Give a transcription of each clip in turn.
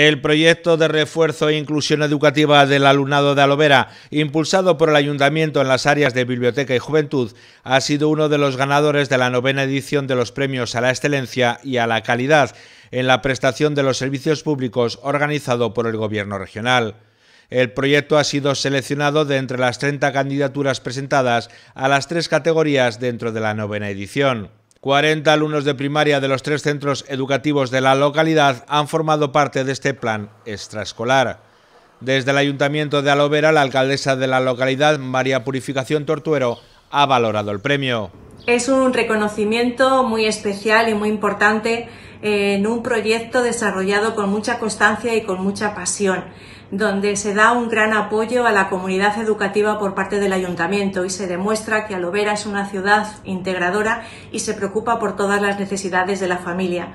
El proyecto de refuerzo e inclusión educativa del alumnado de Alovera, impulsado por el Ayuntamiento en las áreas de Biblioteca y Juventud, ha sido uno de los ganadores de la novena edición de los premios a la excelencia y a la calidad en la prestación de los servicios públicos organizado por el Gobierno regional. El proyecto ha sido seleccionado de entre las 30 candidaturas presentadas a las tres categorías dentro de la novena edición. 40 alumnos de primaria de los tres centros educativos de la localidad han formado parte de este plan extraescolar. Desde el Ayuntamiento de Alovera, la alcaldesa de la localidad, María Purificación Tortuero, ha valorado el premio. Es un reconocimiento muy especial y muy importante eh, en un proyecto desarrollado con mucha constancia y con mucha pasión, donde se da un gran apoyo a la comunidad educativa por parte del ayuntamiento y se demuestra que Alovera es una ciudad integradora y se preocupa por todas las necesidades de la familia.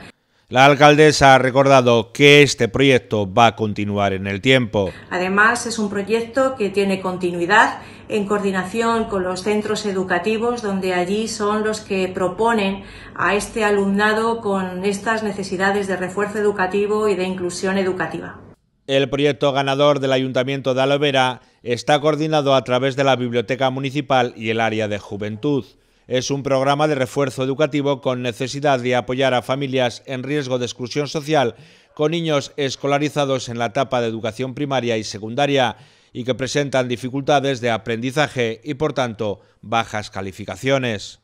La alcaldesa ha recordado que este proyecto va a continuar en el tiempo. Además, es un proyecto que tiene continuidad en coordinación con los centros educativos, donde allí son los que proponen a este alumnado con estas necesidades de refuerzo educativo y de inclusión educativa. El proyecto ganador del Ayuntamiento de Alovera está coordinado a través de la Biblioteca Municipal y el área de Juventud. Es un programa de refuerzo educativo con necesidad de apoyar a familias en riesgo de exclusión social con niños escolarizados en la etapa de educación primaria y secundaria y que presentan dificultades de aprendizaje y por tanto bajas calificaciones.